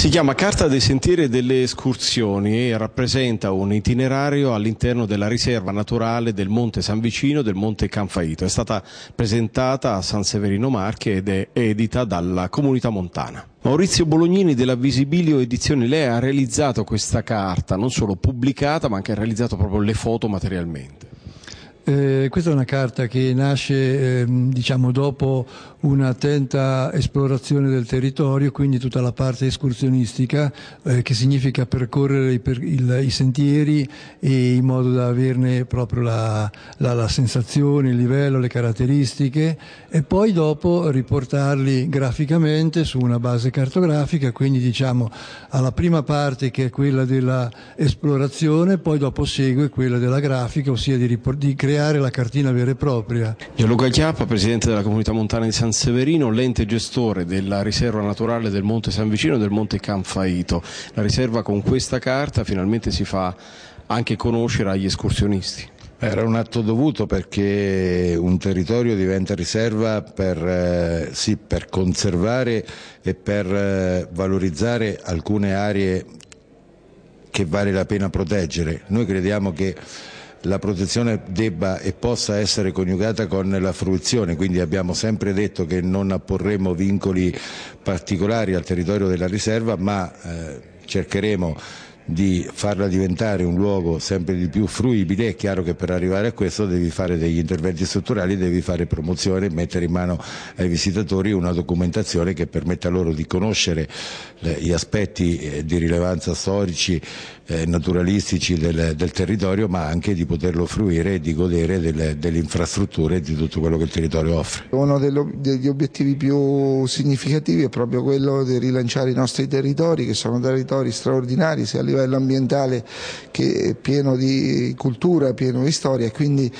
Si chiama Carta dei sentieri delle escursioni e rappresenta un itinerario all'interno della riserva naturale del Monte San Vicino e del Monte Canfaito. È stata presentata a San Severino Marche ed è edita dalla comunità montana. Maurizio Bolognini della Visibilio Edizioni, lei ha realizzato questa carta, non solo pubblicata ma anche ha realizzato proprio le foto materialmente. Eh, questa è una carta che nasce ehm, diciamo, dopo un'attenta esplorazione del territorio, quindi tutta la parte escursionistica, eh, che significa percorrere i, per, il, i, sentieri e in modo da averne proprio la, la, la sensazione, il livello, le caratteristiche e poi dopo riportarli graficamente su una base cartografica, quindi diciamo alla prima parte che è quella dell'esplorazione, poi dopo segue quella della grafica, ossia di, di creare creare la cartina vera e propria. Gianluca Chiappa, presidente della comunità montana di San Severino, l'ente gestore della riserva naturale del Monte San Vicino e del Monte Canfaito. La riserva con questa carta finalmente si fa anche conoscere agli escursionisti. Era un atto dovuto perché un territorio diventa riserva per, eh, sì, per conservare e per eh, valorizzare alcune aree che vale la pena proteggere. Noi crediamo che la protezione debba e possa essere coniugata con la fruizione, quindi abbiamo sempre detto che non apporremo vincoli particolari al territorio della riserva, ma eh, cercheremo di farla diventare un luogo sempre di più fruibile, è chiaro che per arrivare a questo devi fare degli interventi strutturali, devi fare promozione, mettere in mano ai visitatori una documentazione che permetta loro di conoscere eh, gli aspetti eh, di rilevanza storici, e eh, naturalistici del, del territorio, ma anche di poterlo fruire e di godere delle, delle infrastrutture e di tutto quello che il territorio offre. Uno degli obiettivi più significativi è proprio quello di rilanciare i nostri territori, che sono territori straordinari sia a livello livello ambientale che è pieno di cultura, pieno di storia, e quindi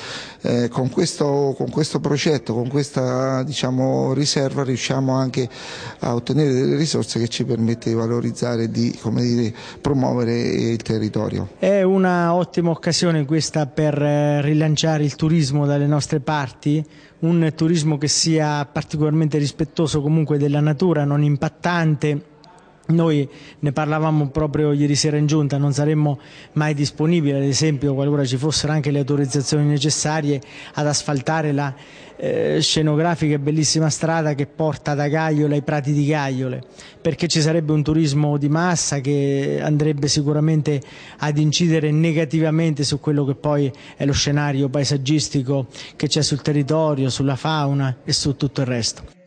eh, con, questo, con, questo, progetto, con questa diciamo, riserva riusciamo anche a ottenere delle risorse che ci permette di valorizzare e di dire, promuovere il territorio. È una ottima occasione questa per eh, rilanciare il turismo dalle nostre parti, un turismo che sia particolarmente rispettoso comunque della natura, non impattante noi ne parlavamo proprio ieri sera in giunta, non saremmo mai disponibili, ad esempio, qualora ci fossero anche le autorizzazioni necessarie ad asfaltare la eh, scenografica e bellissima strada che porta da Gaiola ai prati di Gaiole, perché ci sarebbe un turismo di massa che andrebbe sicuramente ad incidere negativamente su quello che poi è lo scenario paesaggistico che c'è sul territorio, sulla fauna e su tutto il resto.